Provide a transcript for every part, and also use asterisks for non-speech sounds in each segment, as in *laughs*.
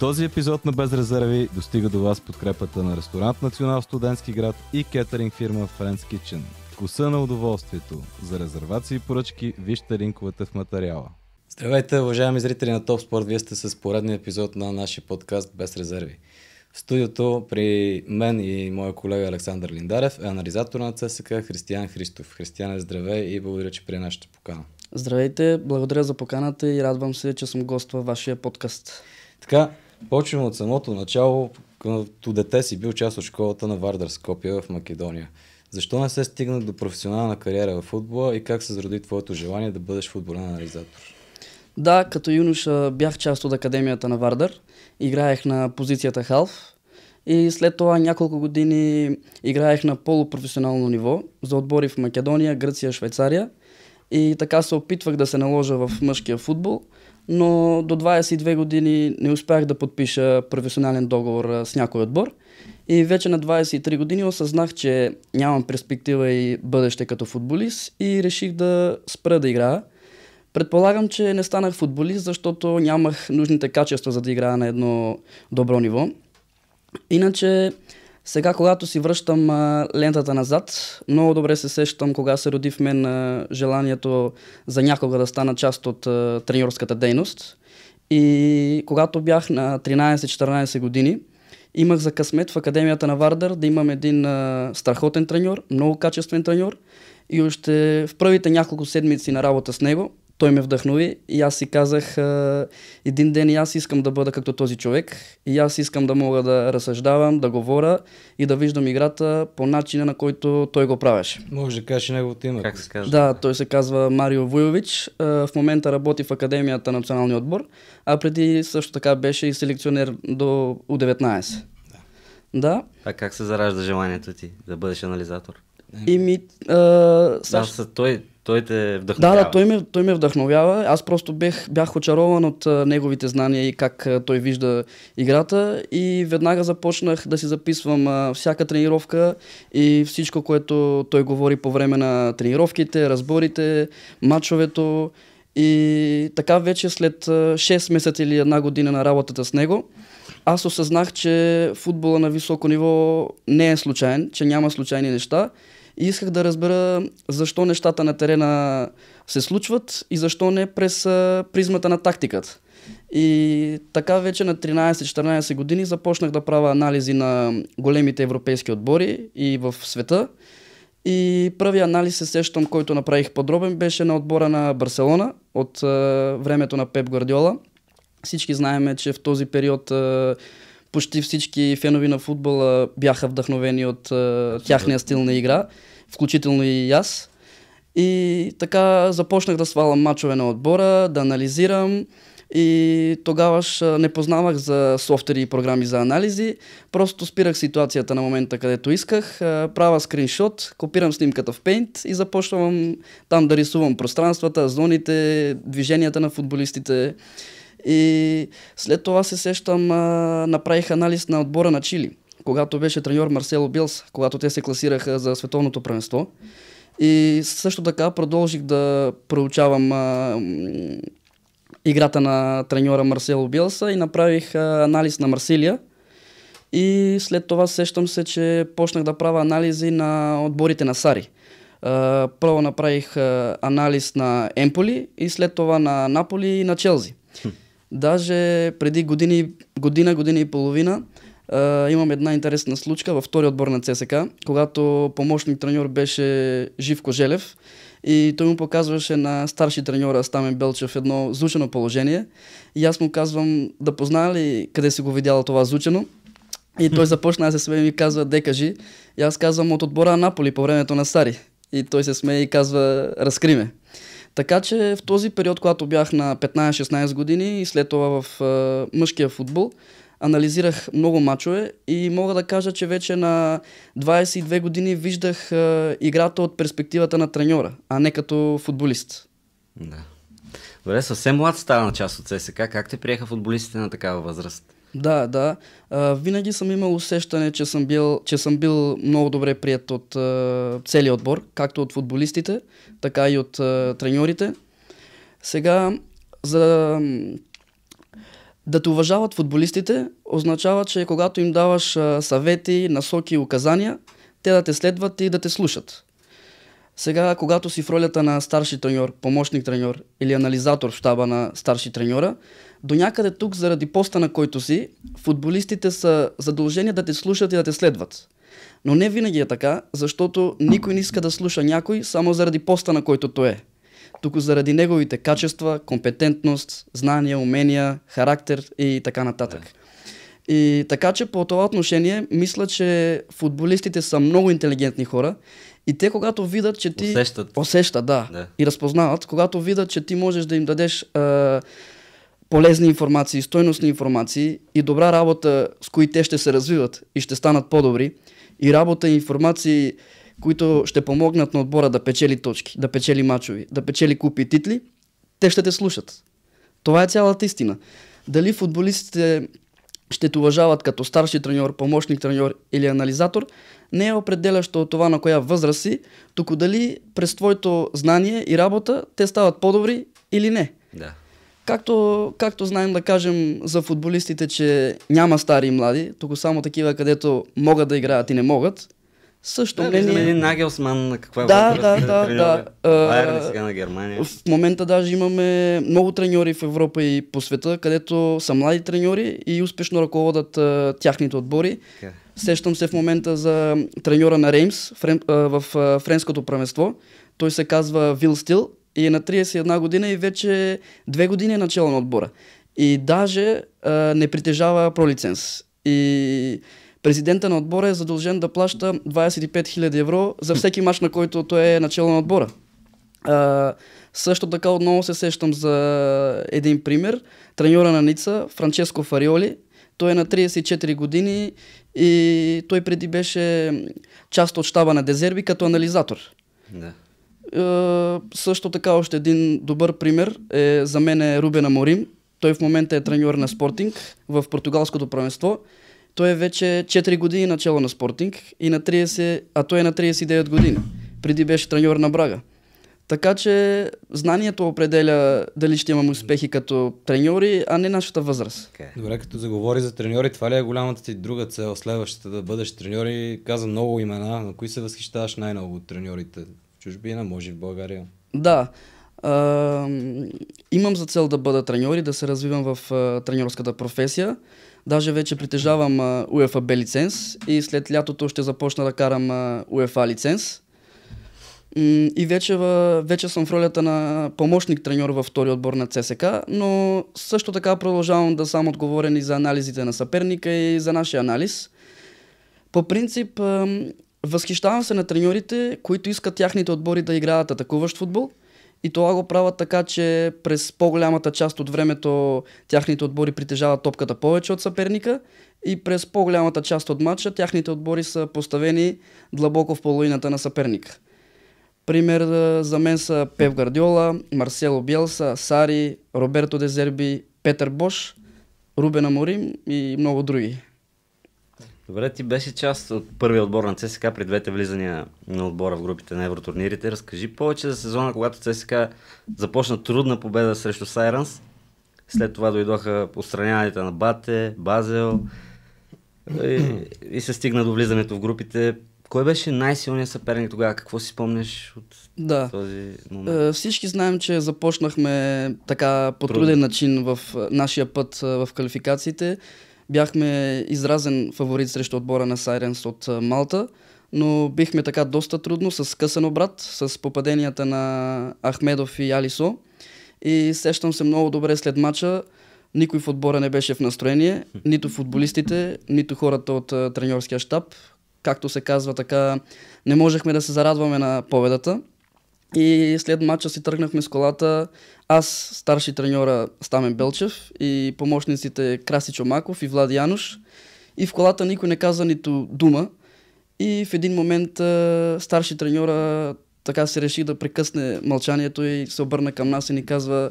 Този епизод на Без резерви достига до вас подкрепата на ресторант Национал Студентски град и кетеринг фирма Friends Kitchen. Вкуса на удоволствието. За резервации и поръчки вижте линковете в материала. Здравейте, уважаеми зрители на Топ Спорт. Вие сте с поредния епизод на нашия подкаст Без резерви. В студиото при мен и моя колега Александър Линдарев е анализатор на ЦСК Християн Христов. Християн, здраве и благодаря, че при нашата покана. Здравейте, благодаря за поканата и радвам се, че съм гост във вашия подкаст. Така, Почвам от самото начало. Като дете си бил част от школата на Вардар Скопия в Македония. Защо не се стигна до професионална кариера в футбола и как се зароди твоето желание да бъдеш футболен анализатор? Да, като юноша бях част от академията на Вардар. Играех на позицията халф и след това няколко години играех на полупрофесионално ниво за отбори в Македония, Гръция, Швейцария. И така се опитвах да се наложа в мъжкия футбол – но до 22 години не успях да подпиша професионален договор с някой отбор. И вече на 23 години осъзнах, че нямам перспектива и бъдеще като футболист и реших да спра да играя. Предполагам, че не станах футболист, защото нямах нужните качества за да играя на едно добро ниво. Иначе сега, когато си връщам а, лентата назад, много добре се сещам кога се роди в мен а, желанието за някога да стана част от а, тренерската дейност. И когато бях на 13-14 години, имах за късмет в Академията на Вардър да имам един а, страхотен треньор, много качествен треньор. И още в първите няколко седмици на работа с него той ме вдъхнови и аз си казах, а, един ден и аз искам да бъда като този човек и аз искам да мога да разсъждавам, да говоря и да виждам играта по начина, на който той го правеше. Може да кажеш неговото име. Как се казва? Да, той се казва Марио Вуйович. в момента работи в Академията на националния отбор, а преди също така беше и селекционер до у 19 Да. да. А как се заражда желанието ти да бъдеш анализатор? ми, а, Саш... Да, той, той те вдъхновява. Да, да, той ме, той ме вдъхновява. Аз просто бех, бях очарован от а, неговите знания и как а, той вижда играта и веднага започнах да си записвам а, всяка тренировка и всичко, което той говори по време на тренировките, разборите, мачовето. И така вече след 6 месеца или една година на работата с него, аз осъзнах, че футбола на високо ниво не е случайен, че няма случайни неща и исках да разбера защо нещата на терена се случват и защо не през призмата на тактиката. И така вече на 13-14 години започнах да правя анализи на големите европейски отбори и в света. И първият анализ се сещам, който направих подробен, беше на отбора на Барселона от е, времето на Пеп Гвардиола. Всички знаем, че в този период е, почти всички фенови на футбола бяха вдъхновени от е, тяхния стил на игра включително и аз. И така започнах да свалям мачове на отбора, да анализирам и тогаваш не познавах за софтери и програми за анализи. Просто спирах ситуацията на момента, където исках, правя скриншот, копирам снимката в Paint и започвам там да рисувам пространствата, зоните, движенията на футболистите. И след това се сещам, направих анализ на отбора на Чили когато беше треньор Марсело Билс, когато те се класираха за световното първенство. И също така продължих да проучавам а, играта на треньора Марсело Билса и направих а, анализ на Марсилия. И след това сещам се, че почнах да правя анализи на отборите на Сари. А, първо направих а, анализ на Емполи и след това на Наполи и на Челзи. Хм. Даже преди години, година, година и половина а, имам една интересна случка във втори отбор на ЦСК, когато помощник треньор беше Живко Желев и той му показваше на старши треньора Стамен Белчев едно зучено положение и аз му казвам да познава ли къде си го видяла това зучено. И той *laughs* започна да се смее и ми казва, де кажи. И аз казвам от отбора Наполи по времето на Сари. И той се смее и казва, разкри ме. Така че в този период, когато бях на 15-16 години и след това в е, мъжкия футбол, анализирах много мачове и мога да кажа, че вече на 22 години виждах а, играта от перспективата на треньора, а не като футболист. Да. Добре, съвсем млад стана част от ССК. Как те приеха футболистите на такава възраст? Да, да. А, винаги съм имал усещане, че съм бил, че съм бил много добре прият от а, целият отбор, както от футболистите, така и от а, треньорите. Сега, за да те уважават футболистите означава, че когато им даваш съвети, насоки и указания, те да те следват и да те слушат. Сега, когато си в ролята на старши треньор, помощник треньор или анализатор в щаба на старши треньора, до някъде тук, заради поста на който си, футболистите са задължени да те слушат и да те следват. Но не винаги е така, защото никой не иска да слуша някой само заради поста на който той е тук заради неговите качества, компетентност, знания, умения, характер и така нататък. Да. И така че по това отношение мисля, че футболистите са много интелигентни хора и те когато видят, че ти... Усещат. Усещат, да. да. И разпознават. Когато видят, че ти можеш да им дадеш а, полезни информации, стойностни информации и добра работа, с които те ще се развиват и ще станат по-добри, и работа и информации, които ще помогнат на отбора да печели точки, да печели мачови, да печели купи и титли, те ще те слушат. Това е цялата истина. Дали футболистите ще те уважават като старши треньор, помощник треньор или анализатор, не е определящо от това на коя възраст си, тук дали през твоето знание и работа те стават по-добри или не. Да. Както, както знаем да кажем за футболистите, че няма стари и млади, тук само такива, където могат да играят и не могат, също да, мнение. един Нагелсман на каква да, е да, да, да, да. Байерн сега на Германия. В момента даже имаме много треньори в Европа и по света, където са млади треньори и успешно ръководят е, тяхните отбори. Okay. Сещам се в момента за треньора на Реймс френ, е, в е, френското правенство. Той се казва Вил Стил и е на 31 година и вече две години е начало на отбора. И даже а, не притежава пролиценз. И президента на отбора е задължен да плаща 25 000 евро за всеки матч, на който той е начало на отбора. А, също така отново се сещам за един пример. Треньора на Ница, Франческо Фариоли, той е на 34 години и той преди беше част от щаба на Дезерби като анализатор. Да. А, също така още един добър пример е за мен е Рубен Аморим. Той в момента е треньор на Спортинг в португалското правенство. Той е вече 4 години начало на спортинг, и на 30, а той е на 39 години. Преди беше треньор на Брага. Така че знанието определя дали ще имам успехи като треньори, а не нашата възраст. Okay. Е. Добре, като заговори за треньори, това ли е голямата ти друга цел, следващата да бъдеш треньори? Каза много имена, на кои се възхищаваш най-много от треньорите? В чужбина, може в България? Да. А, имам за цел да бъда треньори, да се развивам в а, треньорската професия. Даже вече притежавам UEFA B лиценз и след лятото ще започна да карам UEFA лиценз. И вече, вече съм в ролята на помощник треньор във втори отбор на ЦСК, но също така продължавам да съм отговорен и за анализите на съперника и за нашия анализ. По принцип, възхищавам се на треньорите, които искат тяхните отбори да играят атакуващ футбол – и това го правят така, че през по-голямата част от времето тяхните отбори притежават топката повече от съперника и през по-голямата част от матча тяхните отбори са поставени длабоко в половината на съперника. Пример за мен са Пев Гардиола, Марсело Биелса, Сари, Роберто Дезерби, Петър Бош, Рубена Морим и много други. Добре, ти беше част от първия отбор на ЦСКА, при двете влизания на отбора в групите на евротурнирите. Разкажи повече за сезона, когато ЦСК започна трудна победа срещу Сайранс. След това дойдоха отстраняванията на Бате, Базел и, и се стигна до влизането в групите. Кой беше най-силният съперник тогава? Какво си спомняш от да. този момент? Е, всички знаем, че започнахме така по труден начин в е, нашия път е, в квалификациите. Бяхме изразен фаворит срещу отбора на Сайренс от Малта, но бихме така доста трудно с късен обрат, с попаденията на Ахмедов и Алисо. И сещам се много добре след мача, никой в отбора не беше в настроение, нито футболистите, нито хората от треньорския щаб. Както се казва така, не можехме да се зарадваме на победата. И след мача си тръгнахме с колата, аз, старши треньора Стамен Белчев и помощниците Краси Чомаков и Влади Януш. И в колата никой не каза нито дума. И в един момент старши треньора така се реши да прекъсне мълчанието и се обърна към нас и ни казва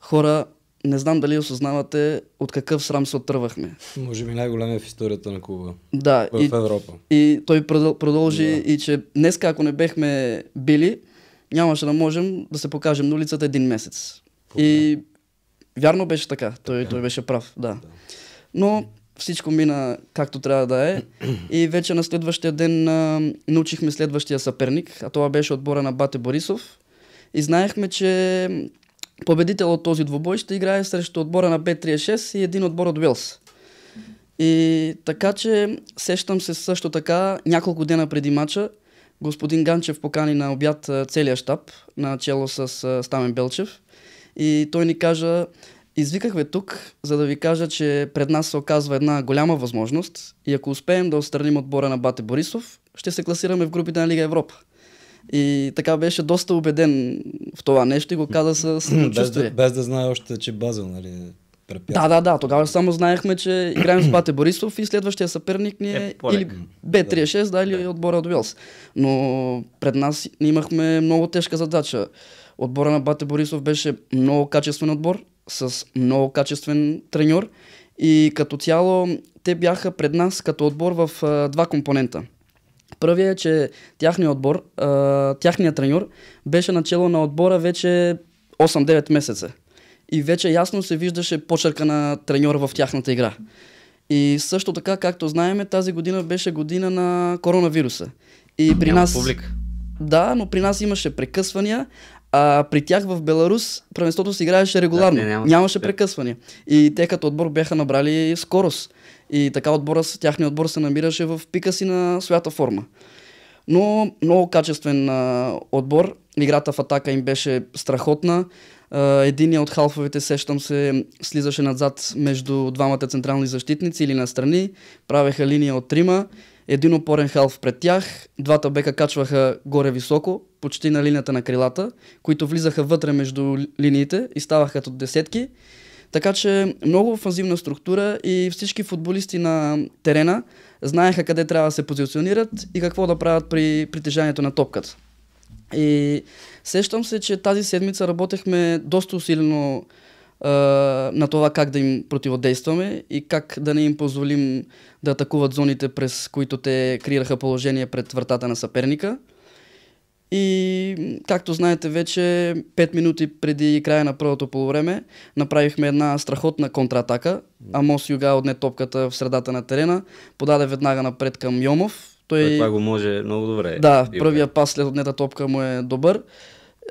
хора, не знам дали осъзнавате от какъв срам се отървахме. Може би най-големия е в историята на Куба. Да. В и, Европа. И той продължи да. и че днес, ако не бехме били, нямаше да можем да се покажем на улицата един месец. И вярно беше така. Той, той беше прав, да. Но всичко мина както трябва да е. И вече на следващия ден а, научихме следващия съперник, а това беше отбора на Бате Борисов. И знаехме, че победител от този двобой ще играе срещу отбора на Б36 и един отбор от Уелс. И така че сещам се също така няколко дена преди мача, господин Ганчев покани на обяд целия щаб, начало с Стамен Белчев. И той ни кажа, Извикахме тук, за да ви кажа, че пред нас се оказва една голяма възможност и ако успеем да отстраним отбора на Бате Борисов, ще се класираме в групите на Лига Европа. И така беше доста убеден в това нещо и го каза с самочувствие. Без, да, без да знае още, че е Базел, нали? препятствие. Да, да, да. Тогава само знаехме, че играем с Бате Борисов и следващия съперник ни е, е или Б36, да. да, или да. отбора от Уелс. Но пред нас имахме много тежка задача. Отбора на Бате Борисов беше много качествен отбор, с много качествен треньор и като цяло те бяха пред нас като отбор в а, два компонента. Първият е, че тяхният отбор, а, тяхният треньор беше начало на отбора вече 8-9 месеца и вече ясно се виждаше почерка на треньора в тяхната игра. И също така, както знаеме, тази година беше година на коронавируса. И при Няма нас... Публик. Да, но при нас имаше прекъсвания, а при тях в Беларус правенството се играеше регулярно. Да, не, Нямаше прекъсвания. И те като отбор бяха набрали скорост. И така отбора, тяхният отбор се намираше в пика си на своята форма. Но много качествен а, отбор. Играта в атака им беше страхотна. Единият от халфовете, сещам се, слизаше назад между двамата централни защитници или настрани, правеха линия от трима, един опорен халф пред тях, двата бека качваха горе-високо, почти на линията на крилата, които влизаха вътре между линиите и ставаха като десетки. Така че много офанзивна структура и всички футболисти на терена знаеха къде трябва да се позиционират и какво да правят при притежанието на топката. И Сещам се, че тази седмица работехме доста усилено а, на това как да им противодействаме и как да не им позволим да атакуват зоните, през които те креираха положение пред вратата на съперника. И, както знаете вече, 5 минути преди края на първото полувреме направихме една страхотна контратака. Амос Юга отне топката в средата на терена, подаде веднага напред към Йомов. Той... Това го може много добре. Да, е. първия пас след отнета топка му е добър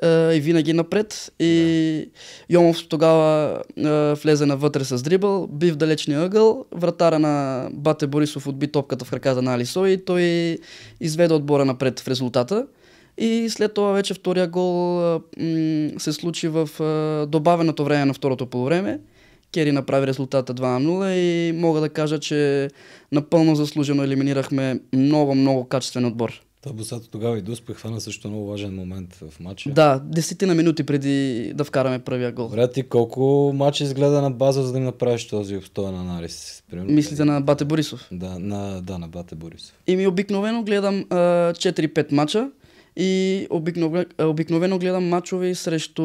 и винаги напред. И да. Йомов тогава а, влезе навътре с дрибъл, би в далечния ъгъл, вратара на Бате Борисов отби топката в краката на Алисо и той изведе отбора напред в резултата. И след това вече втория гол а, м- се случи в а, добавеното време на второто полувреме. Кери направи резултата 2 на 0 и мога да кажа, че напълно заслужено елиминирахме много, много качествен отбор. Та Босато тогава и Дуспе хвана също много важен момент в матча. Да, десетина минути преди да вкараме първия гол. Добре, ти колко матча изгледа на база, за да им направиш този обстоен анализ? Примерно, Мислите нали? на Бате Борисов? Да, на, да, на Бате Борисов. И ми обикновено гледам а, 4-5 матча и обикновено, обикновено гледам матчове срещу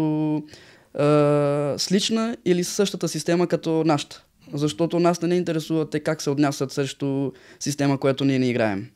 а, слична или същата система като нашата. Защото нас не ни интересува те как се отнасят срещу система, която ние не играем.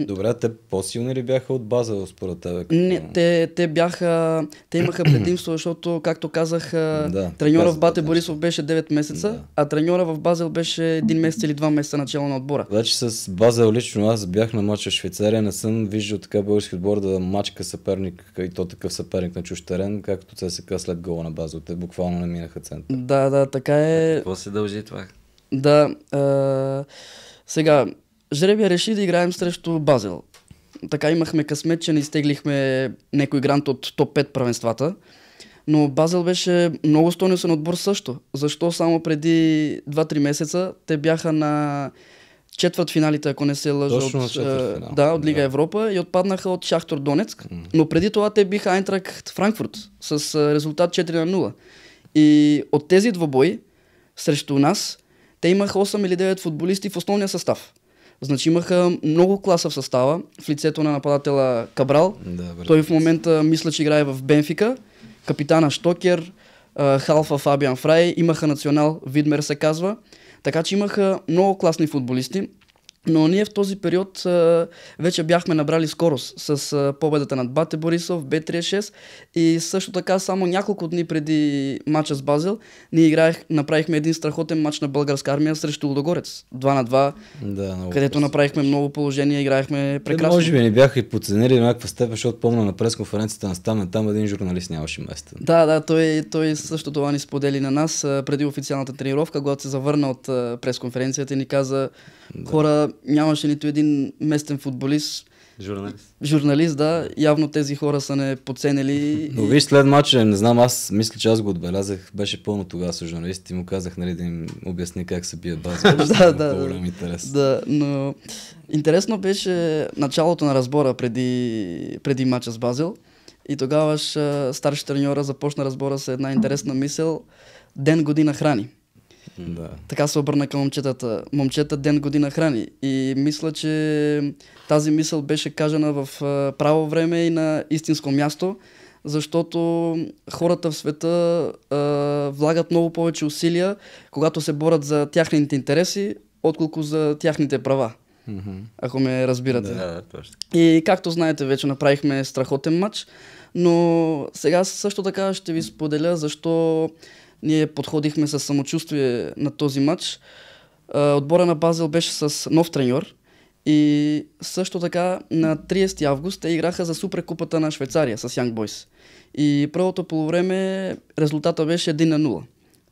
Добре, те по-силни ли бяха от база, според тебе? Като... Не, те, те бяха, те имаха *clears throat* предимство, защото, както казах, да, треньора в Бате Борисов беше 9 месеца, да. а треньора в Базел беше 1 месец или 2 месеца начало на отбора. Значи с Базел лично аз бях на мача в Швейцария, не съм виждал така български отбор да мачка съперник и то такъв съперник на чущ терен, както сега след гола на Базел. Те буквално не минаха център. Да, да, така е. какво се дължи това? Да. А... Сега, жребия реши да играем срещу Базел. Така имахме късмет, че не изтеглихме някой грант от топ-5 правенствата. Но Базел беше много стойностен отбор също. Защо само преди 2-3 месеца те бяха на четвърт финалите, ако не се лъжа. от, Да, от Лига да. Европа и отпаднаха от Шахтор Донецк. М-м. Но преди това те биха Айнтракт Франкфурт с резултат 4 на 0. И от тези двобои срещу нас те имаха 8 или 9 футболисти в основния състав. Значи имаха много класа в състава, в лицето на нападателя Кабрал. Да, Той в момента мисля, че играе в Бенфика. Капитана Штокер, халфа Фабиан Фрай, имаха национал, Видмер се казва. Така че имаха много класни футболисти. Но ние в този период а, вече бяхме набрали скорост с а, победата над Бате Борисов, Б36 и също така само няколко дни преди матча с Базел ние играех, направихме един страхотен матч на българска армия срещу Лудогорец. 2 на 2, да, където направихме много положение, играехме прекрасно. може би ни бяха и подценили някаква степен, защото помня на пресконференцията на Стамен, там един журналист нямаше место. Да, да, той, той също това ни сподели на нас преди официалната тренировка, когато се завърна от пресконференцията и ни каза, да. хора, нямаше нито един местен футболист. Журналист. Журналист, да. Явно тези хора са не подценили. Но виж след мача, не знам, аз мисля, че аз го отбелязах, беше пълно тогава с журналисти и му казах, нали, да им обясни как се бият база. *laughs* да, да. Голям интерес. Да, но интересно беше началото на разбора преди, преди матча с Базел. И тогава старши треньора започна разбора с една интересна мисъл. Ден година храни. Да. Така се обърна към момчетата. Момчета ден година храни. И мисля, че тази мисъл беше кажена в право време и на истинско място, защото хората в света а, влагат много повече усилия, когато се борят за тяхните интереси, отколко за тяхните права. Mm-hmm. Ако ме разбирате. Да, да, точно. И както знаете, вече направихме страхотен матч, но сега също така ще ви споделя защо ние подходихме с самочувствие на този матч. Отбора на Базел беше с нов треньор и също така на 30 август те играха за Суперкупата на Швейцария с Young Boys. И първото полувреме резултата беше 1 на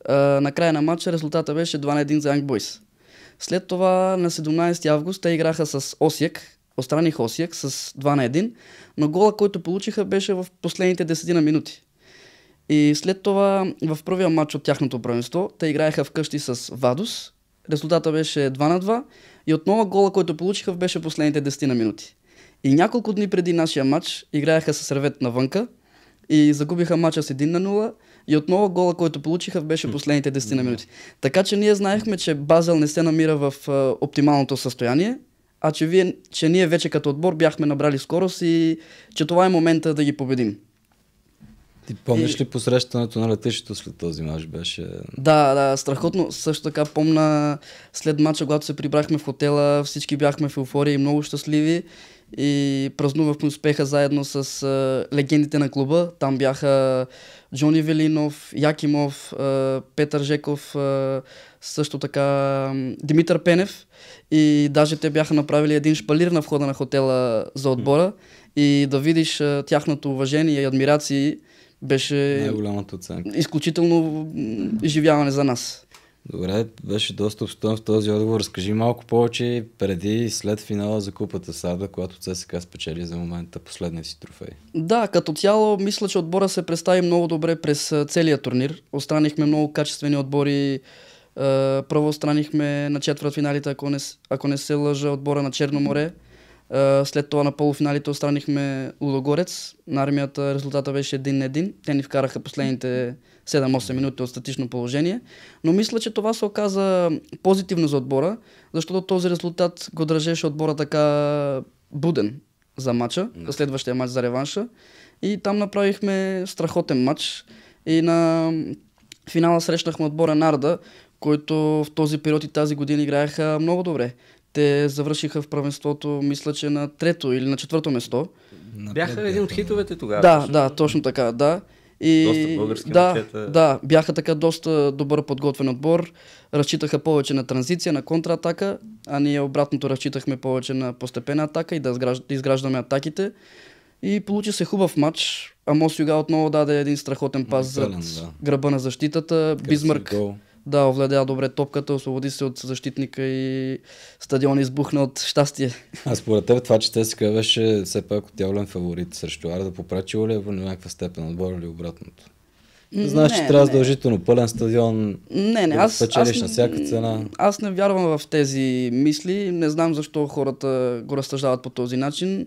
0. Накрая на на матча резултата беше 2 на 1 за Young Boys. След това на 17 август те играха с Осиек, остраних Осиек с 2 на 1, но гола, който получиха беше в последните 10 на минути. И след това в първия матч от тяхното правенство, те играеха вкъщи с Вадос. Резултата беше 2 на 2 и отново гола, който получиха, беше последните 10 на минути. И няколко дни преди нашия матч играеха с Ревет навънка и загубиха матча с 1 на 0 и отново гола, който получиха, беше последните 10 на минути. Така че ние знаехме, че Базел не се намира в оптималното състояние, а че, вие, че ние вече като отбор бяхме набрали скорост и че това е момента да ги победим. Ти помниш и... ли посрещането на летището след този матч? Беше... Да, да, страхотно. Също така помна след матча, когато се прибрахме в хотела, всички бяхме в еуфория и много щастливи и празнувахме успеха заедно с а, легендите на клуба. Там бяха Джони Велинов, Якимов, а, Петър Жеков, а, също така Димитър Пенев и даже те бяха направили един шпалир на входа на хотела за отбора и да видиш а, тяхното уважение и адмирации беше най-голямата оценка. Изключително изживяване за нас. Добре, беше доста обстоен в този отговор. Разкажи малко повече преди и след финала за Купата Сада, която ЦСКА спечели за момента последния си трофей. Да, като цяло мисля, че отбора се представи много добре през целия турнир. Останихме много качествени отбори. Първо останихме на четвърт финалите, ако не, ако не се лъжа, отбора на Черно море. След това на полуфиналите отстранихме Лудогорец. На армията резултата беше 1 на 1. Те ни вкараха последните 7-8 минути от статично положение. Но мисля, че това се оказа позитивно за отбора, защото този резултат го държеше отбора така буден за матча, за следващия матч за реванша. И там направихме страхотен матч. И на финала срещнахме отбора Нарда, който в този период и тази година играеха много добре те завършиха в правенството, мисля, че на трето или на четвърто место. На бяха един от хитовете тогава. Да, точно. да, точно така, да. И, доста български да, мачета. Да, бяха така доста добър подготвен отбор. Разчитаха повече на транзиция, на контратака, а ние обратното разчитахме повече на постепенна атака и да изграждаме атаките. И получи се хубав матч. Амос Юга отново даде един страхотен пас за да. гръба на защитата. Бизмърк. Да, овладя добре топката, освободи се от защитника и стадион избухна от щастие. А според теб това, че те си беше все пак отявлен фаворит срещу Арда, попрачило ли е в някаква степен отбора или е обратното? Знаеш, че трябва задължително пълен стадион. Не, не, да аз. Печелиш аз, на всяка цена. Аз не вярвам в тези мисли. Не знам защо хората го разсъждават по този начин.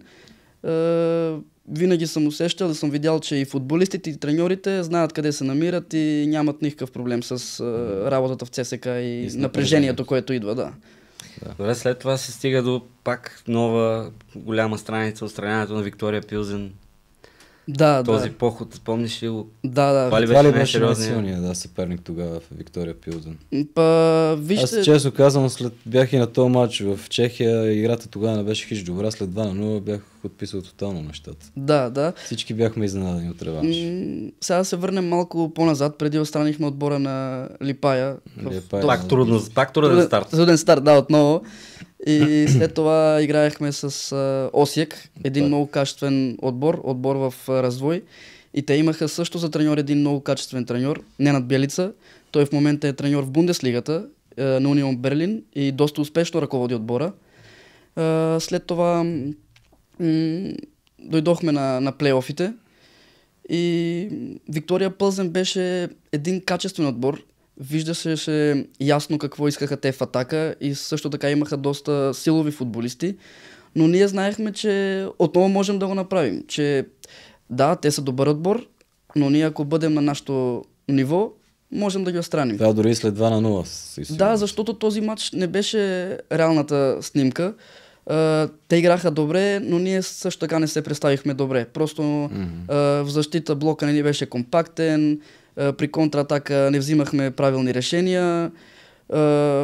Е, винаги съм усещал да съм видял, че и футболистите, и треньорите знаят къде се намират и нямат никакъв проблем с работата в ЦСК и, и напрежението, което идва, да. Да. Добре, след това се стига до пак нова голяма страница от страната на Виктория Пилзен. Да, Този да. поход, спомниш ли го? Да, да. Това ли беше, беше, това беше да, съперник тогава в Виктория Пилден? Па, вижте... Аз честно казвам, след бях и на този матч в Чехия, играта тогава не беше хич добра, след 2 на 0 бях отписал тотално нещата. Да, да. Всички бяхме изненадани от реванш. М- сега се върнем малко по-назад, преди останихме отбора на Липая. В... пак, трудно, пак труден старт. Труден старт, да, отново. И след това играехме с а, Осиек, един да. много качествен отбор, отбор в а, развой. И те имаха също за треньор един много качествен треньор, Ненад Белица. Той в момента е треньор в Бундеслигата а, на Унион Берлин и доста успешно ръководи отбора. А, след това м- дойдохме на, на плейофите и Виктория Пълзен беше един качествен отбор, виждаше се ясно какво искаха те в атака и също така имаха доста силови футболисти. Но ние знаехме, че отново можем да го направим. Че да, те са добър отбор, но ние ако бъдем на нашото ниво, можем да ги отстраним. Да, дори след 2 на 0. Да, защото този матч не беше реалната снимка. Uh, те играха добре, но ние също така не се представихме добре. Просто mm-hmm. uh, в защита блока не ни беше компактен, е, при контратака не взимахме правилни решения, е,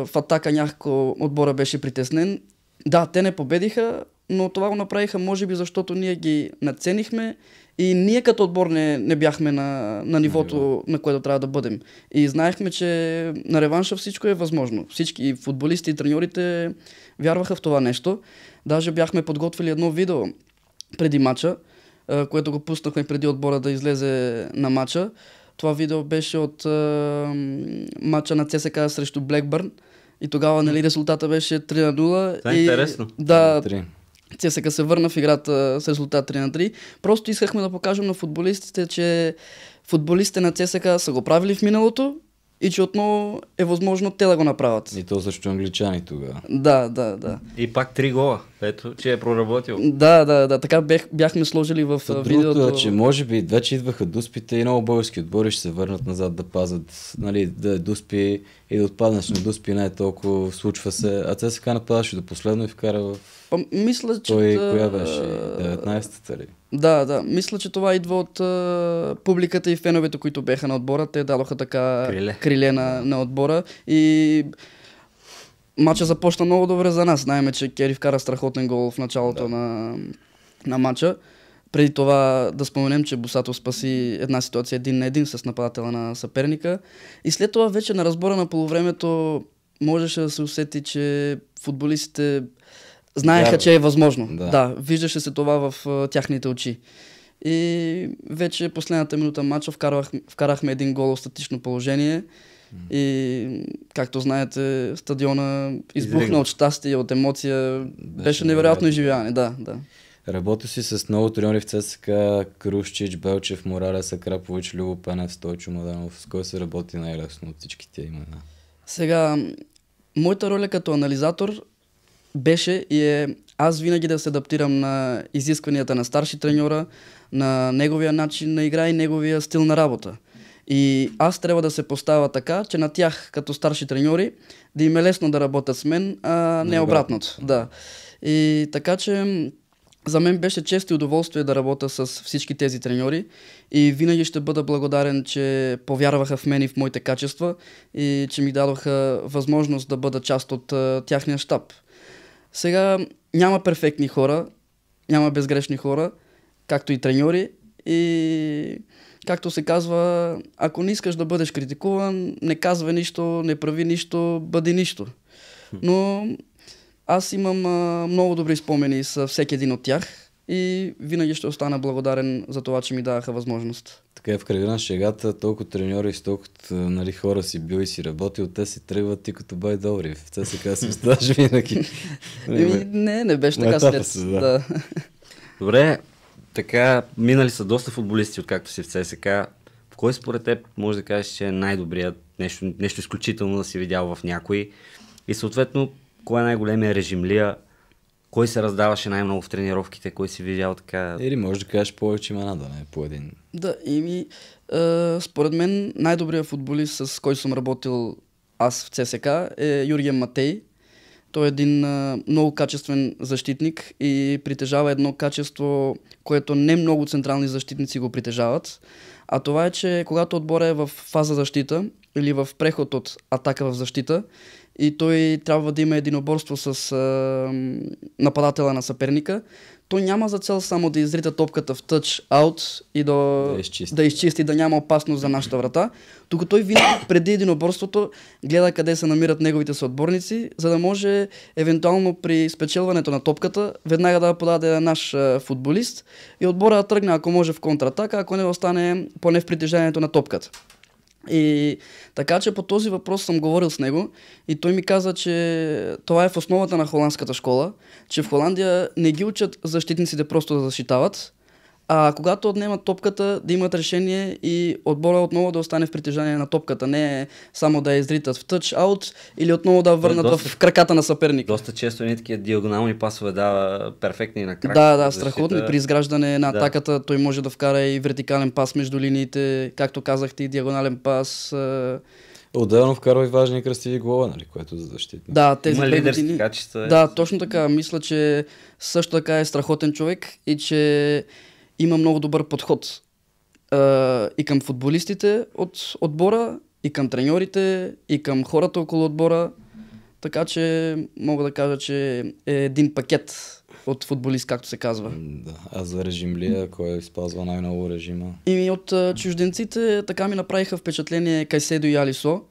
в атака някакво отбора беше притеснен. Да, те не победиха, но това го направиха може би защото ние ги наценихме и ние като отбор не, не бяхме на, на нивото, на, на което трябва да бъдем. И знаехме, че на реванша всичко е възможно. Всички и футболисти и треньорите вярваха в това нещо. Даже бяхме подготвили едно видео преди мача, е, което го пуснахме преди отбора да излезе на мача. Това видео беше от а, матча на ЦСК срещу Блекбърн. И тогава нали, резултата беше 3 на 0. Това е и, интересно. Да, 3. се върна в играта с резултат 3 на 3. Просто искахме да покажем на футболистите, че футболистите на ЦСК са го правили в миналото и че отново е възможно те да го направят. И то също англичани тогава. Да, да, да. И пак три гола. Ето, че е проработил. Да, да, да. Така бях, бяхме сложили в Та, е, видеото. Другото, че може би вече идваха дуспите и много български отбори ще се върнат назад да пазят, нали, да е дуспи и да отпаднеш на дуспи не е толкова, случва се. А ЦСКА нападаше до последно и вкара в Па, мисля, че... Той да... коя беше? 19-та ли? Да, да. Мисля, че това идва от а, публиката и феновете, които беха на отбора. Те дадоха така криле, криле на, на отбора. И мача започна много добре за нас. Знаеме, че Кери вкара страхотен гол в началото да. на, на матча. Преди това да споменем, че Босато спаси една ситуация един на един с нападателя на съперника. И след това вече на разбора на полувремето можеше да се усети, че футболистите знаеха, че е възможно. Да. да, виждаше се това в а, тяхните очи. И вече последната минута матча вкарвах, вкарахме един гол в статично положение. И, както знаете, стадиона избухна от щастие, от емоция. Беше, Беше невероятно изживяване, да, да. Работи си с много треньори в ЦСКА, Крушчич, Белчев, Морара, Сакрапович, Любо Пенев, Стойчо Маданов. С кой се работи най-лесно от всички тези имена? Сега, моята роля като анализатор беше и е аз винаги да се адаптирам на изискванията на старши треньора, на неговия начин на игра и неговия стил на работа. И аз трябва да се поставя така, че на тях, като старши треньори, да им е лесно да работят с мен, а не обратното. Да. И така че за мен беше чест и удоволствие да работя с всички тези треньори и винаги ще бъда благодарен, че повярваха в мен и в моите качества и че ми дадоха възможност да бъда част от тяхния щаб. Сега няма перфектни хора, няма безгрешни хора, както и треньори. И както се казва, ако не искаш да бъдеш критикуван, не казвай нищо, не прави нищо, бъди нищо. Но аз имам а, много добри спомени с всеки един от тях и винаги ще остана благодарен за това, че ми даваха възможност. Така е в кръга на шегата, толкова треньори и толкова е, нали, хора си бил и си работил, те си тръгват ти като бай добри. В казва, си оставаш винаги. *laughs* Ами, не, не беше така след. Се, да. да. Добре, така, минали са доста футболисти, откакто си в ЦСК. Кой според теб може да кажеш, че е най-добрият, нещо, нещо изключително да си видял в някой? И съответно, кой е най-големия режимлия, кой се раздаваше най-много в тренировките, кой си видял така. Или може да кажеш повече имена, да не е по един. Да, ми, е, според мен най-добрият футболист, с който съм работил аз в ЦСК е Юрген Матей. Той е един е, много качествен защитник и притежава едно качество, което не много централни защитници го притежават. А това е, че когато отбора е в фаза защита или в преход от атака в защита и той трябва да има единоборство с а, нападателя на съперника, той няма за цел само да изрита топката в тъч, аут и да, да, изчисти. да изчисти, да няма опасност за нашата врата. Тук той винаги *coughs* преди единоборството гледа къде се намират неговите съотборници, за да може евентуално при спечелването на топката веднага да подаде наш футболист и отбора да тръгне, ако може в контратака, ако не остане поне в притежанието на топката. И така че по този въпрос съм говорил с него и той ми каза, че това е в основата на холандската школа, че в Холандия не ги учат защитниците просто да защитават, а когато отнемат топката, да имат решение и отбора отново да остане в притежание на топката. Не е само да я изритат в тъч-аут или отново да върнат е, доста, в краката на съперника. Доста често ни такива диагонални пасове дава перфектни на крак. Да, да, страхотни. Защита... При изграждане на да. атаката той може да вкара и вертикален пас между линиите, както казахте, и диагонален пас. Отделно вкарва и важни красиви глава, нали, което за защита. Да, тези Има лидерски години... качества. Е. Да, точно така. Мисля, че също така е страхотен човек и че има много добър подход и към футболистите от отбора, и към треньорите, и към хората около отбора. Така че мога да кажа, че е един пакет от футболист, както се казва. Да. А за режим ли е? Кой спазва най-много режима? И от чужденците така ми направиха впечатление Кайседо и Алисо.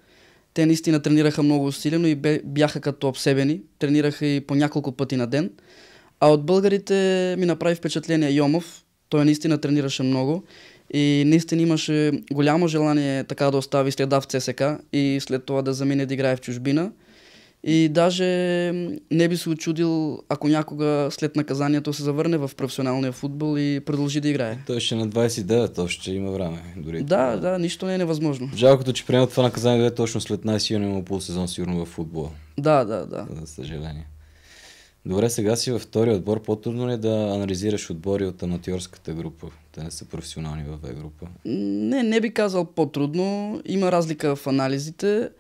Те наистина тренираха много усилено и бяха като обсебени. Тренираха и по няколко пъти на ден. А от българите ми направи впечатление Йомов, той наистина тренираше много и наистина имаше голямо желание така да остави следа в ЦСК и след това да замине да играе в чужбина. И даже не би се очудил, ако някога след наказанието се завърне в професионалния футбол и продължи да играе. Той ще е на 29, още има време. Дори. Да, да, нищо не е невъзможно. Жалкото, че приема това наказание е точно след най-силния му полусезон, сигурно в футбола. Да, да, да. За съжаление. Добре, сега си във втори отбор. По-трудно ли е да анализираш отбори от аматьорската група? Те не са професионални в В е група. Не, не би казал по-трудно. Има разлика в анализите,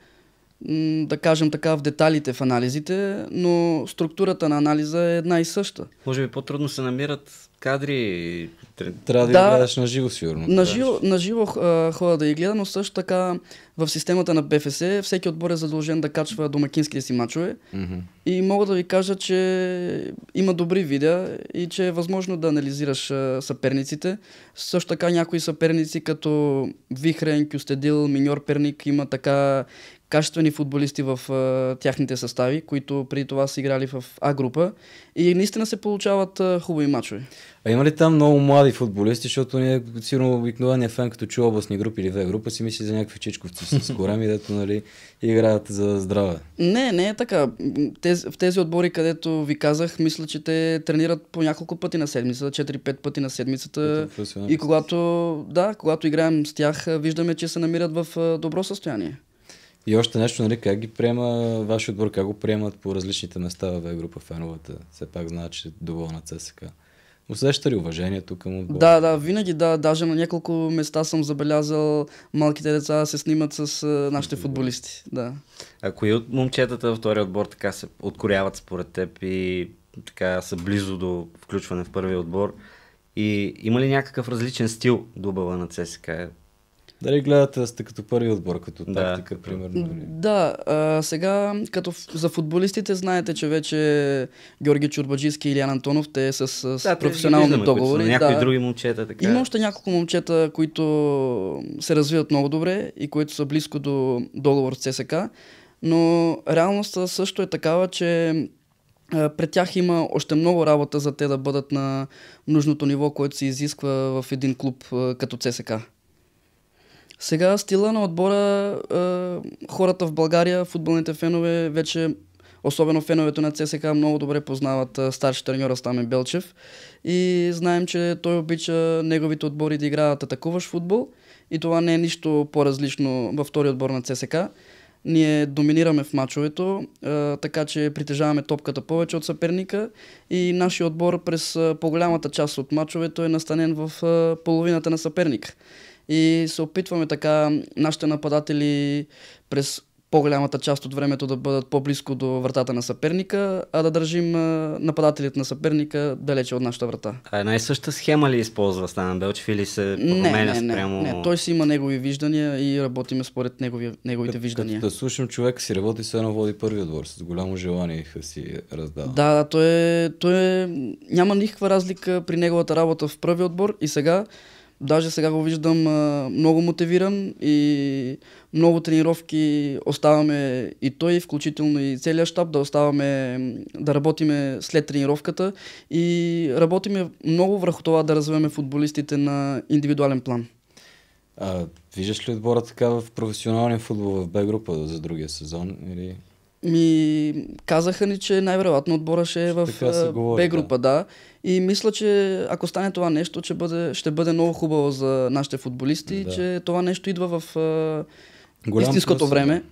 да кажем така, в деталите в анализите, но структурата на анализа е една и съща. Може би по-трудно се намират кадри. Трябва да, да ги гледаш на живо, сигурно. На живо, на живо хора да ги гледа, но също така в системата на БФС всеки отбор е задължен да качва домакинските си мачове. Mm-hmm. И мога да ви кажа, че има добри видеа и че е възможно да анализираш съперниците. Също така някои съперници като Вихрен, Кюстедил, Миньор Перник има така качествени футболисти в а, тяхните състави, които преди това са играли в А група и наистина се получават а, хубави мачове. А има ли там много млади футболисти, защото ние сигурно обикновения фен, като чува областни групи или В група, си мисли за някакви чичковци с *laughs* кореми, дето нали, играят за здраве? Не, не е така. Тез, в тези отбори, където ви казах, мисля, че те тренират по няколко пъти на седмица, 4-5 пъти на седмицата. Е и когато, да, когато играем с тях, виждаме, че се намират в добро състояние. И още нещо, нали, как ги приема вашия отбор, как го приемат по различните места в е група феновете? Все пак знаят, че е доволна ЦСКА. Усеща ли уважението към отбора? Да, да, винаги да. Даже на няколко места съм забелязал малките деца се снимат с нашите футболисти. Да. А кои от момчетата във втория отбор така се откоряват според теб и така са близо до включване в първия отбор? И има ли някакъв различен стил дубава на ЦСКА? Дали гледате да сте като първи отбор, като да. тактика, примерно? Дали? Да, а, сега като за футболистите знаете, че вече Георги Чурбаджиски и Илиан Антонов, те с, с да, професионални виждаме, договори. Са, някои да. други момчета. Така. Има още няколко момчета, които се развиват много добре и които са близко до договор с ЦСК, но реалността също е такава, че пред тях има още много работа за те да бъдат на нужното ниво, което се изисква в един клуб като ЦСК. Сега стила на отбора, е, хората в България, футболните фенове, вече особено феновете на ЦСК много добре познават е, старши треньора Стамен Белчев и знаем, че той обича неговите отбори да играят атакуваш футбол и това не е нищо по-различно във втори отбор на ЦСК. Ние доминираме в мачовето, е, така че притежаваме топката повече от съперника и нашия отбор през по-голямата част от мачовето е настанен в половината на съперника и се опитваме така нашите нападатели през по-голямата част от времето да бъдат по-близко до вратата на съперника, а да държим нападателите на съперника далече от нашата врата. А една и съща схема ли използва Стана Белчев или се променя не, не, не, спрямо... Не, той си има негови виждания и работиме според негови, неговите виждания. Като да слушам човек си работи, се едно води първи двор, с голямо желание си раздава. Да, да, той, е, той е... няма никаква разлика при неговата работа в първия отбор и сега Даже сега го виждам много мотивиран и много тренировки оставаме и той, включително и целият щаб, да оставаме да работиме след тренировката и работиме много върху това да развиваме футболистите на индивидуален план. А, виждаш ли отбора така в професионалния футбол в Б група за другия сезон? Или... Ми казаха ни, че най-вероятно отбора ще е в Б група, да. да. И мисля, че ако стане това нещо, че бъде, ще бъде много хубаво за нашите футболисти, да. че това нещо идва в Голям истинското плюс, време.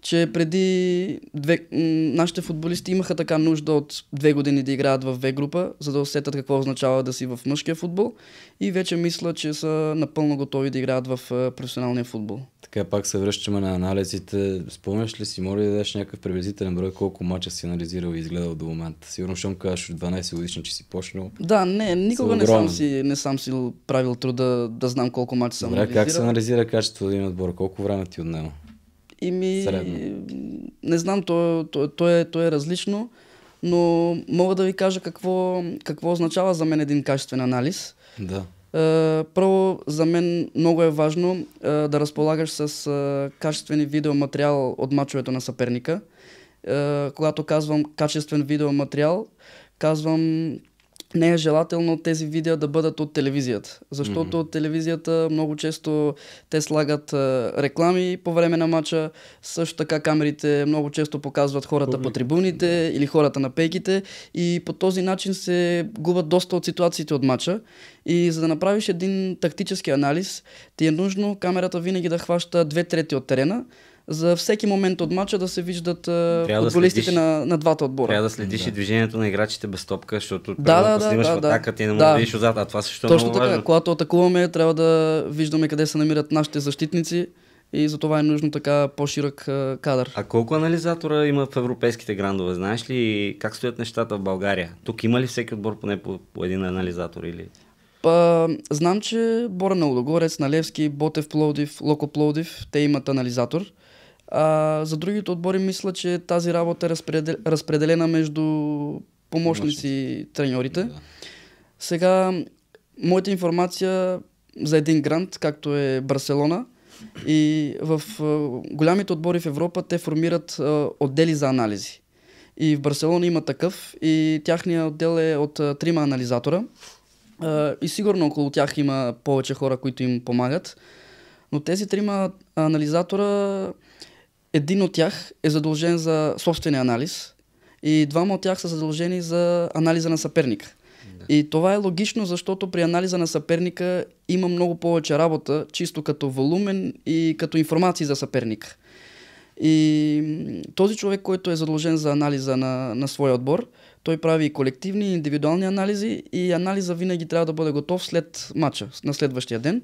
Че преди две, нашите футболисти имаха така нужда от две години да играят в две група, за да усетят какво означава да си в мъжкия футбол. И вече мисля, че са напълно готови да играят в професионалния футбол. Така пак се връщаме на анализите. Спомняш ли си, може ли да дадеш някакъв приблизителен брой колко мача си анализирал и изгледал до момента? Сигурно, щом кажеш от 12 годишни, че си почнал. Да, не, никога не съм, си, не съм си правил труда да знам колко мача съм анализирал. как се анализира качеството на един отбор? Колко време ти отнема? ми... Средно. не знам, то, то, то, е, то е различно, но мога да ви кажа какво, какво означава за мен един качествен анализ. Да. Е, първо, за мен много е важно е, да разполагаш с е, качествен видеоматериал от мачовете на съперника. Когато казвам качествен видеоматериал, казвам не е желателно тези видеа да бъдат от телевизията. Защото mm-hmm. от телевизията много често те слагат а, реклами по време на матча. Също така камерите много често показват хората Публик. по трибуните yeah. или хората на пейките. И по този начин се губят доста от ситуациите от матча. И за да направиш един тактически анализ, ти е нужно камерата винаги да хваща две трети от терена, за всеки момент от мача да се виждат Трябва футболистите да следиш, на, на двата отбора. Трябва да следиш да. и движението на играчите без топка, защото да, трябва, да, да, снимаш да, атака, ти не можеш да видиш отзад, а това също е Точно е много така, е. важно. когато атакуваме, трябва да виждаме къде се намират нашите защитници и за това е нужно така по-широк кадър. А колко анализатора има в европейските грандове? Знаеш ли как стоят нещата в България? Тук има ли всеки отбор поне по, по един анализатор или... Па, знам, че Бора на Лудогорец, Налевски, Ботев Плодив, Локо Плодив, те имат анализатор. А, за другите отбори мисля, че тази работа е разпределена между помощници и треньорите. Да. Сега, моята информация за един грант, както е Барселона, и в голямите отбори в Европа те формират отдели за анализи. И в Барселона има такъв и тяхният отдел е от трима анализатора. И сигурно около тях има повече хора, които им помагат. Но тези трима анализатора един от тях е задължен за собствения анализ и двама от тях са задължени за анализа на съперника. И това е логично, защото при анализа на съперника има много повече работа, чисто като волумен и като информации за съперника. И този човек, който е задължен за анализа на, на своя отбор, той прави и колективни, и индивидуални анализи и анализа винаги трябва да бъде готов след матча, на следващия ден.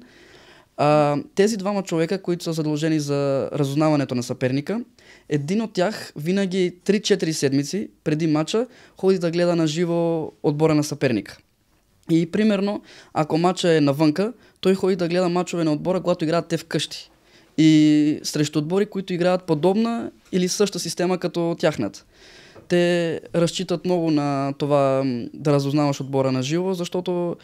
А, тези двама човека, които са задължени за разузнаването на съперника, един от тях винаги 3-4 седмици преди мача ходи да гледа на живо отбора на съперника. И примерно, ако мача е навънка, той ходи да гледа мачове на отбора, когато играят те вкъщи. И срещу отбори, които играят подобна или съща система като тяхната. Те разчитат много на това да разузнаваш отбора на живо, защото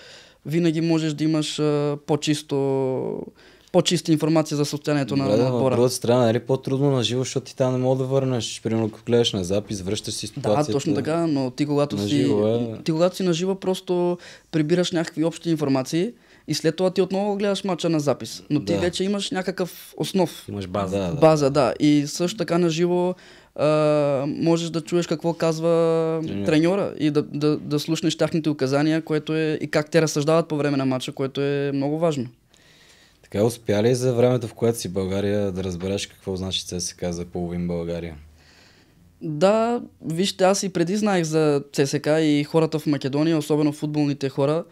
винаги можеш да имаш а, по-чисто по-чиста информация за състоянието на отбора. Да, от другата страна, нали по-трудно на живо, защото ти там не мога да върнеш. Примерно, ако гледаш на запис, връщаш си ситуацията. Да, точно така, но ти когато, си, живо, е... ти когато си на живо, просто прибираш някакви общи информации и след това ти отново гледаш мача на запис. Но ти да. вече имаш някакъв основ. Имаш база. Да, база, да. да. И също така на живо а, можеш да чуеш какво казва треньора, треньора и да, да, да слушнеш тяхните указания, което е и как те разсъждават по време на матча, което е много важно. Така успя ли за времето, в което си България, да разбереш какво значи ЦСК за половин България? Да, вижте, аз и преди знаех за ЦСК и хората в Македония, особено футболните хора,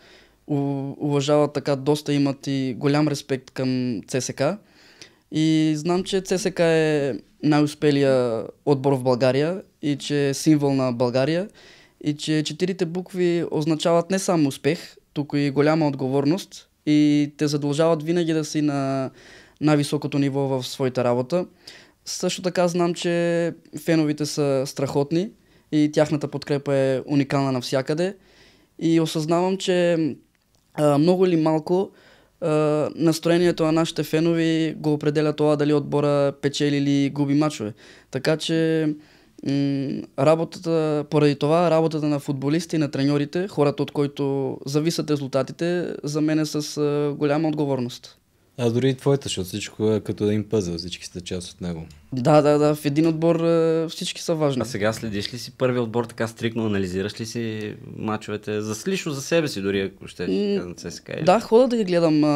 уважават така доста, имат и голям респект към ЦСК. И знам, че ЦСК е най-успелия отбор в България и че е символ на България и че четирите букви означават не само успех, тук и голяма отговорност и те задължават винаги да си на най-високото ниво в своята работа. Също така знам, че феновите са страхотни и тяхната подкрепа е уникална навсякъде. И осъзнавам, че а, много или малко настроението на нашите фенови го определя това дали отбора печели или губи мачове. Така че работата, поради това работата на футболисти, на треньорите, хората от които зависят резултатите, за мен е с голяма отговорност. А дори и твоята, защото всичко е като един пъзъл, всички сте част от него. Да, да, да, в един отбор е, всички са важни. А сега следиш ли си първи отбор, така стрикно анализираш ли си мачовете, за лично за себе си дори, ако ще mm, на ЦСКА? Да, хода да ги гледам а,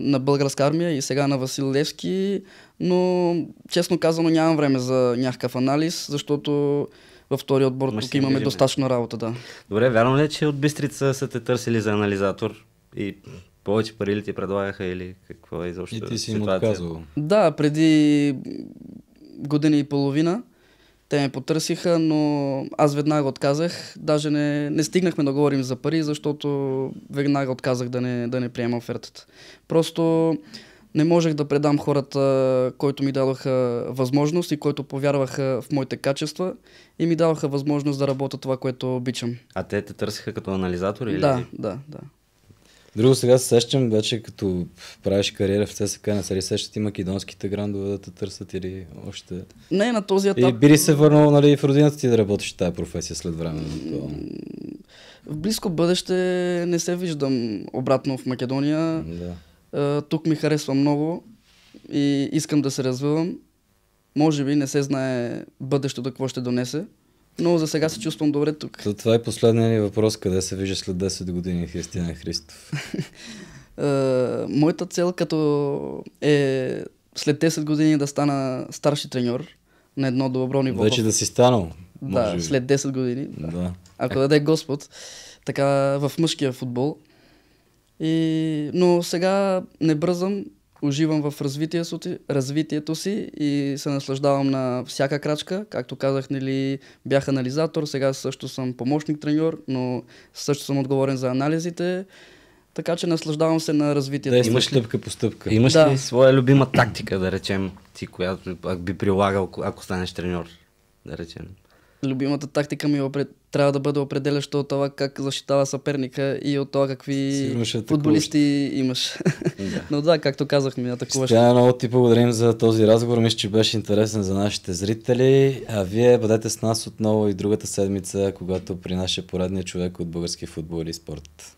на българска армия и сега на Васил Левски, но честно казано нямам време за някакъв анализ, защото във втори отбор тук имаме достатъчно работа, да. Добре, вярно ли, е, че от Бистрица са те търсили за анализатор и повече пари ли ти предлагаха или какво е изобщо И ти си им отказвал. Да, преди година и половина те ме потърсиха, но аз веднага отказах. Даже не, не стигнахме да говорим за пари, защото веднага отказах да не, да не приема офертата. Просто не можех да предам хората, които ми дадоха възможност и които повярваха в моите качества и ми даваха възможност да работя това, което обичам. А те те търсиха като анализатори? Или? Да, да, да. Друго сега се сещам, вече като правиш кариера в ЦСК, не се ли сещат и македонските грандове да те търсят или още... Не, на този етап... И би ли се върнал нали, в родината ти да работиш тази професия след време? В близко бъдеще не се виждам обратно в Македония. Да. Тук ми харесва много и искам да се развивам. Може би не се знае бъдещето какво ще донесе но за сега се чувствам добре тук. То, това е последният ни въпрос. Къде се вижда след 10 години Християн Христов? *laughs* Е, моята цел като е след 10 години да стана старши треньор на едно добро ниво. Вече да си станал. Да, би. след 10 години. Да. да. Ако даде Господ, така в мъжкия футбол. И... Но сега не бързам, оживам в развитието, развитието си и се наслаждавам на всяка крачка. Както казах, нали, бях анализатор, сега също съм помощник треньор, но също съм отговорен за анализите. Така че наслаждавам се на развитието. Да, имаш стъпка по стъпка. Имаш да. ли своя любима тактика, да речем, ти, която би прилагал, ако станеш треньор, да речем? любимата тактика ми е опред... трябва да бъде определяща от това как защитава съперника и от това какви е футболисти имаш. *laughs* Да. Но да, както казахме, атакуваш. Стя, много ти благодарим за този разговор. Мисля, че беше интересен за нашите зрители. А вие бъдете с нас отново и другата седмица, когато при нашия поредния човек от български футбол и спорт.